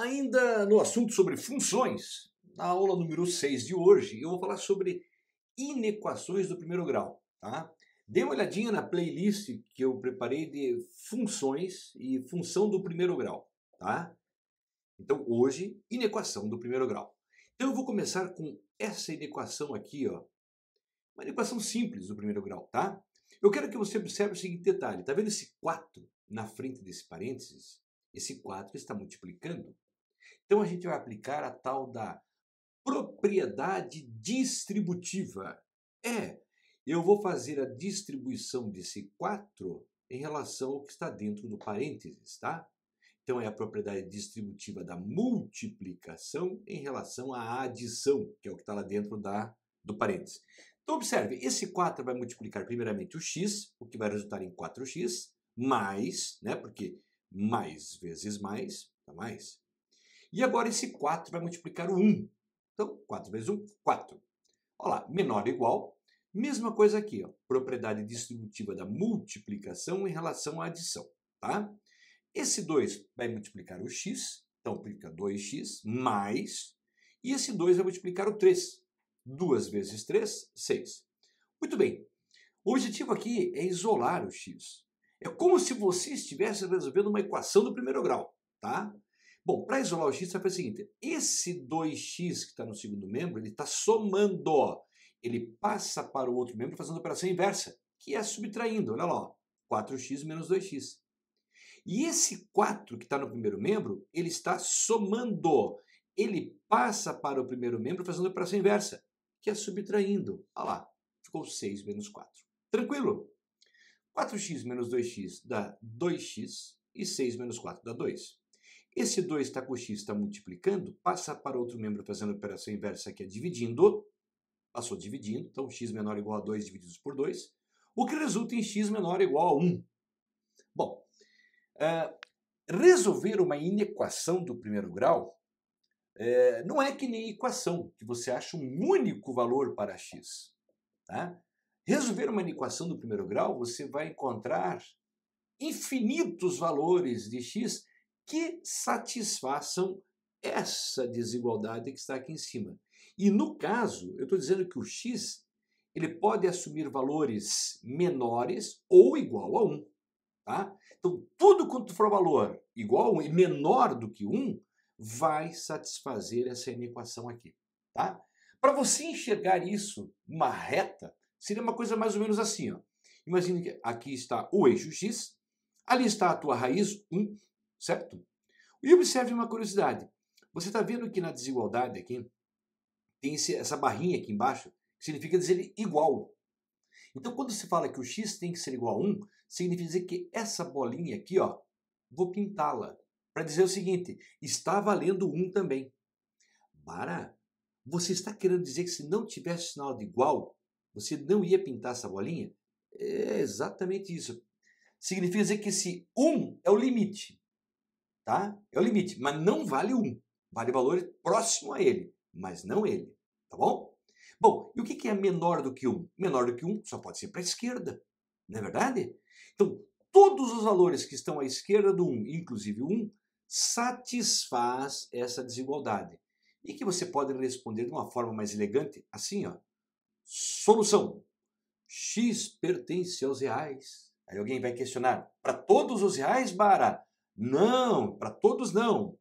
Ainda no assunto sobre funções, na aula número 6 de hoje, eu vou falar sobre inequações do primeiro grau. Tá? Dê uma olhadinha na playlist que eu preparei de funções e função do primeiro grau. Tá? Então, hoje, inequação do primeiro grau. Então, eu vou começar com essa inequação aqui, ó. uma inequação simples do primeiro grau. Tá? Eu quero que você observe o seguinte detalhe. Está vendo esse 4 na frente desse parênteses? Esse 4 está multiplicando. Então a gente vai aplicar a tal da propriedade distributiva. É, eu vou fazer a distribuição desse 4 em relação ao que está dentro do parênteses, tá? Então é a propriedade distributiva da multiplicação em relação à adição, que é o que está lá dentro da, do parênteses. Então observe, esse 4 vai multiplicar primeiramente o x, o que vai resultar em 4x, mais, né? Porque mais vezes mais, dá mais, e agora esse 4 vai multiplicar o 1. Então, 4 vezes 1, 4. Olha lá, menor ou igual. Mesma coisa aqui, ó, propriedade distributiva da multiplicação em relação à adição. Tá? Esse 2 vai multiplicar o x, então fica 2x mais. E esse 2 vai multiplicar o 3. 2 vezes 3, 6. Muito bem. O objetivo aqui é isolar o x. É como se você estivesse resolvendo uma equação do primeiro grau, tá? Bom, para isolar o é x, você vai fazer o seguinte: esse 2x que está no segundo membro, ele está somando. Ele passa para o outro membro fazendo a operação inversa, que é subtraindo. Olha lá, ó, 4x menos 2x. E esse 4 que está no primeiro membro, ele está somando. Ele passa para o primeiro membro fazendo a operação inversa, que é subtraindo. Olha lá, ficou 6 menos 4. Tranquilo? 4x menos 2x dá 2x e 6 menos 4 dá 2. Esse 2 está com x, está multiplicando, passa para outro membro fazendo a operação inversa, que é dividindo. Passou dividindo, então x menor ou igual a 2 divididos por 2, o que resulta em x menor ou igual a 1. Bom, eh, resolver uma inequação do primeiro grau eh, não é que nem equação, que você acha um único valor para x. Tá? Resolver uma inequação do primeiro grau, você vai encontrar infinitos valores de x que satisfaçam essa desigualdade que está aqui em cima. E no caso, eu estou dizendo que o x ele pode assumir valores menores ou igual a 1. Tá? Então, tudo quanto for valor igual a 1 e menor do que 1 vai satisfazer essa inequação aqui. Tá? Para você enxergar isso uma reta, seria uma coisa mais ou menos assim. Ó. Imagine que aqui está o eixo x, ali está a tua raiz 1, certo? E observe uma curiosidade. Você está vendo que na desigualdade aqui, tem esse, essa barrinha aqui embaixo, que significa dizer igual. Então, quando se fala que o x tem que ser igual a 1, significa dizer que essa bolinha aqui, ó, vou pintá-la para dizer o seguinte: está valendo 1 também. Para! Você está querendo dizer que se não tivesse sinal de igual, você não ia pintar essa bolinha? É exatamente isso. Significa dizer que esse 1 é o limite tá? É o limite, mas não vale um. Vale valor próximo a ele, mas não ele, tá bom? Bom, e o que é menor do que 1? Um? Menor do que 1 um só pode ser para a esquerda, não é verdade? Então, todos os valores que estão à esquerda do 1, um, inclusive o 1, satisfaz essa desigualdade. E que você pode responder de uma forma mais elegante, assim, ó. Solução. X pertence aos reais. Aí alguém vai questionar, para todos os reais, Bara? Não, para todos não.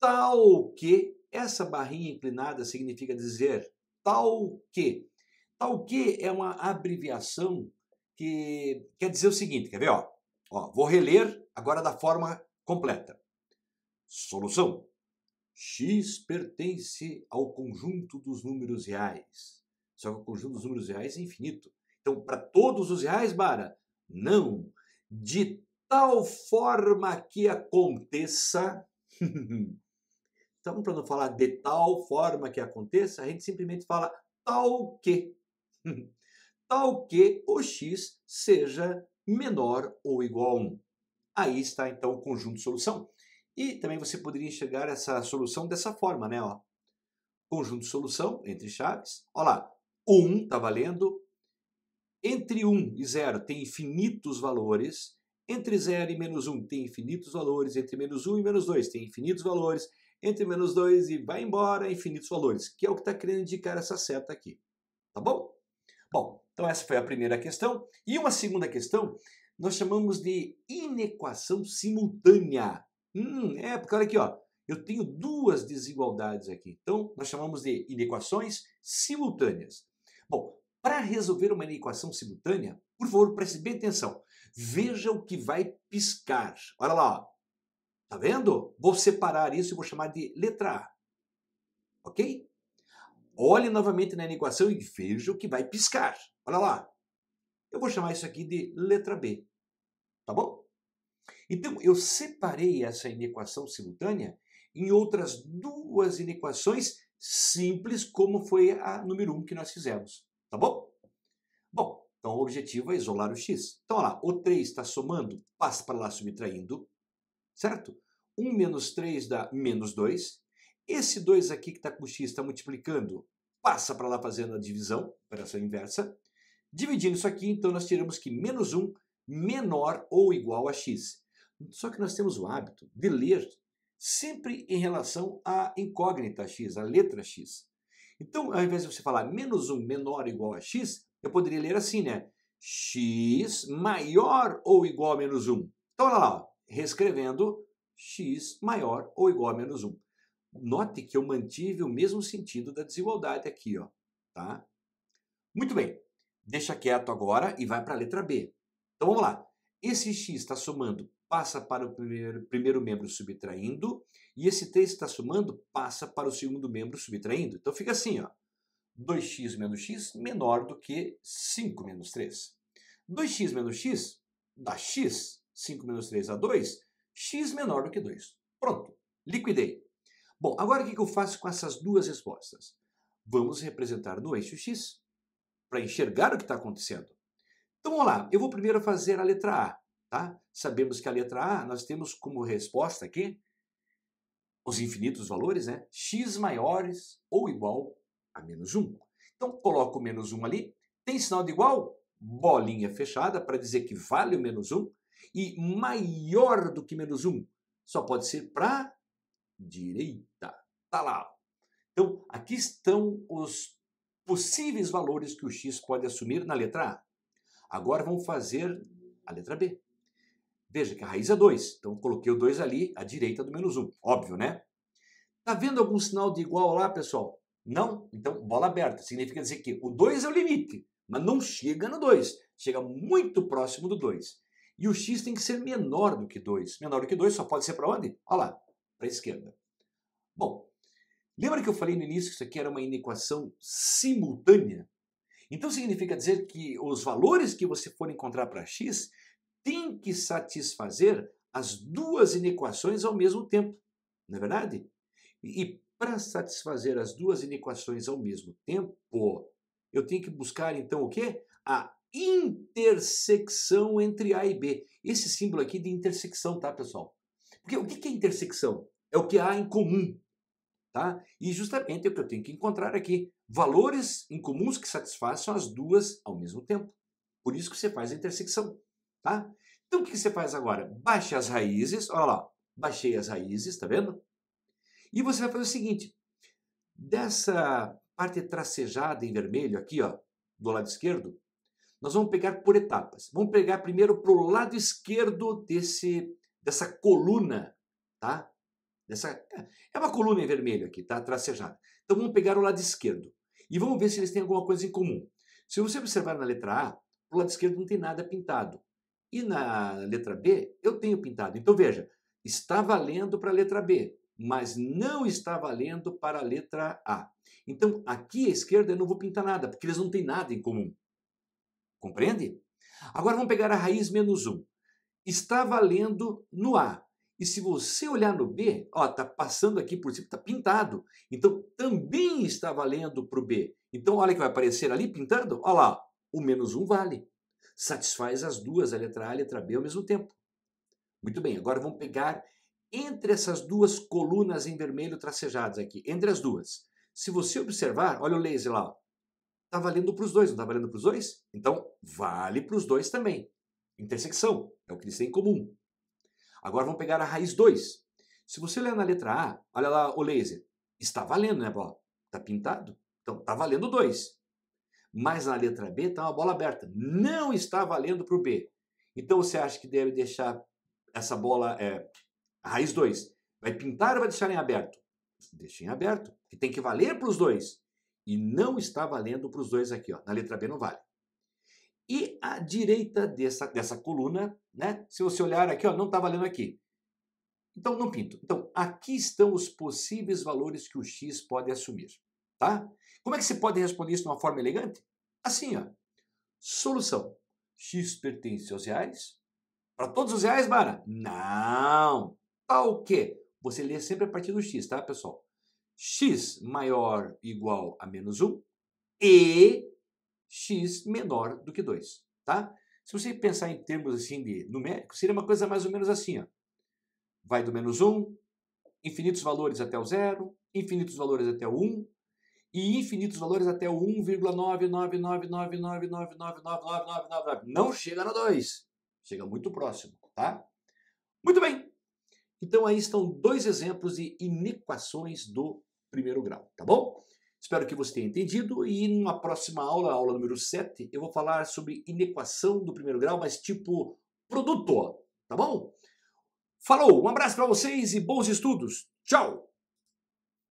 Tal que, essa barrinha inclinada significa dizer tal que. Tal que é uma abreviação que quer dizer o seguinte, quer ver? Ó, ó vou reler agora da forma completa. Solução. X pertence ao conjunto dos números reais. Só que o conjunto dos números reais é infinito. Então, para todos os reais, Bara? Não. De tal forma que aconteça. então, para não falar de tal forma que aconteça, a gente simplesmente fala tal que. tal que o x seja menor ou igual a 1. Aí está então o conjunto solução. E também você poderia enxergar essa solução dessa forma, né? Ó. Conjunto solução entre chaves. Olha lá, 1 está valendo. Entre 1 e 0 tem infinitos valores. Entre 0 e menos 1 um, tem infinitos valores, entre menos 1 um e menos 2 tem infinitos valores, entre menos 2 e vai embora, infinitos valores, que é o que está querendo indicar essa seta aqui. Tá bom? Bom, então essa foi a primeira questão. E uma segunda questão nós chamamos de inequação simultânea. Hum, é, porque olha aqui, ó, eu tenho duas desigualdades aqui. Então, nós chamamos de inequações simultâneas. Bom, para resolver uma inequação simultânea, por favor, preste bem atenção. Veja o que vai piscar. Olha lá, tá vendo? Vou separar isso e vou chamar de letra A. Ok? Olhe novamente na equação e veja o que vai piscar. Olha lá. Eu vou chamar isso aqui de letra B. Tá bom? Então, eu separei essa inequação simultânea em outras duas inequações simples, como foi a número 1 um que nós fizemos. Tá bom? Bom, então, o objetivo é isolar o x. Então, olha lá, o 3 está somando, passa para lá subtraindo, certo? 1 menos 3 dá menos 2. Esse 2 aqui que está com x está multiplicando, passa para lá fazendo a divisão, operação inversa. Dividindo isso aqui, então, nós tiramos que menos 1 menor ou igual a x. Só que nós temos o hábito de ler sempre em relação à incógnita x, a letra x. Então, ao invés de você falar menos 1 menor ou igual a x, eu poderia ler assim, né? x maior ou igual a menos 1. Então, olha lá, ó. reescrevendo x maior ou igual a menos 1. Note que eu mantive o mesmo sentido da desigualdade aqui, ó, tá? Muito bem, deixa quieto agora e vai para a letra B. Então, vamos lá. Esse x está somando, passa para o primeiro, primeiro membro subtraindo, e esse 3 está somando, passa para o segundo membro subtraindo. Então, fica assim, ó. 2x menos x menor do que 5 menos 3. 2x menos x dá x. 5 menos 3 dá 2. x menor do que 2. Pronto, liquidei. Bom, agora o que eu faço com essas duas respostas? Vamos representar no eixo x para enxergar o que está acontecendo. Então vamos lá, eu vou primeiro fazer a letra A. Tá? Sabemos que a letra A nós temos como resposta aqui os infinitos valores, né? x maiores ou igual a menos 1. Então, coloco o menos 1 ali. Tem sinal de igual? Bolinha fechada para dizer que vale o menos 1. E maior do que menos 1 só pode ser para direita. Está lá. Então, aqui estão os possíveis valores que o x pode assumir na letra A. Agora vamos fazer a letra B. Veja que a raiz é 2, então coloquei o 2 ali à direita do menos 1. Óbvio, né? Está vendo algum sinal de igual lá, pessoal? Não? Então, bola aberta. Significa dizer que o 2 é o limite, mas não chega no 2. Chega muito próximo do 2. E o x tem que ser menor do que 2. Menor do que 2 só pode ser para onde? Olha lá, para a esquerda. Bom, lembra que eu falei no início que isso aqui era uma inequação simultânea? Então significa dizer que os valores que você for encontrar para x têm que satisfazer as duas inequações ao mesmo tempo. Não é verdade? E para satisfazer as duas inequações ao mesmo tempo, eu tenho que buscar então o quê? A intersecção entre A e B. Esse símbolo aqui de intersecção, tá, pessoal? Porque o que é intersecção? É o que há em comum, tá? E justamente é o que eu tenho que encontrar aqui, valores em comuns que satisfaçam as duas ao mesmo tempo. Por isso que você faz a intersecção, tá? Então o que você faz agora? Baixe as raízes, olha lá, baixei as raízes, tá vendo? E você vai fazer o seguinte: dessa parte tracejada em vermelho aqui, ó, do lado esquerdo, nós vamos pegar por etapas. Vamos pegar primeiro para o lado esquerdo desse, dessa coluna, tá? Dessa, é uma coluna em vermelho aqui, tá? Tracejada. Então vamos pegar o lado esquerdo e vamos ver se eles têm alguma coisa em comum. Se você observar na letra A, o lado esquerdo não tem nada pintado. E na letra B, eu tenho pintado. Então veja, está valendo para a letra B mas não está valendo para a letra A. Então, aqui à esquerda eu não vou pintar nada, porque eles não têm nada em comum. Compreende? Agora vamos pegar a raiz menos 1. Está valendo no A. E se você olhar no B, ó, tá passando aqui por cima, está pintado. Então, também está valendo para o B. Então, olha que vai aparecer ali pintando. Olha lá, o menos 1 vale. Satisfaz as duas, a letra A e a letra B ao mesmo tempo. Muito bem, agora vamos pegar entre essas duas colunas em vermelho tracejadas aqui, entre as duas, se você observar, olha o laser lá, está tá valendo para os dois, não tá valendo para os dois? Então, vale para os dois também. Intersecção, é o que eles têm em comum. Agora vamos pegar a raiz 2. Se você ler na letra A, olha lá o laser, está valendo, né, bola? Tá pintado? Então, tá valendo 2. Mas na letra B está uma bola aberta. Não está valendo para o B. Então, você acha que deve deixar essa bola é, a raiz 2. Vai pintar ou vai deixar em aberto? Deixa em aberto, que tem que valer para os dois. E não está valendo para os dois aqui, ó. na letra B não vale. E à direita dessa, dessa coluna, né? se você olhar aqui, ó, não está valendo aqui. Então não pinto. Então aqui estão os possíveis valores que o x pode assumir. Tá? Como é que se pode responder isso de uma forma elegante? Assim, ó. Solução. x pertence aos reais? Para todos os reais, Mara? Não! ao que? Você lê sempre a partir do x, tá, pessoal? x maior igual a menos 1 e x menor do que 2, tá? Se você pensar em termos assim de numérico, seria uma coisa mais ou menos assim, ó. Vai do menos 1, infinitos valores até o zero, infinitos valores até o 1, e infinitos valores até o 1,999999999999. Não chega no 2. Chega muito próximo, tá? Muito bem. Então aí estão dois exemplos de inequações do primeiro grau, tá bom? Espero que você tenha entendido e numa próxima aula, aula número 7, eu vou falar sobre inequação do primeiro grau, mas tipo produto, tá bom? Falou, um abraço para vocês e bons estudos. Tchau!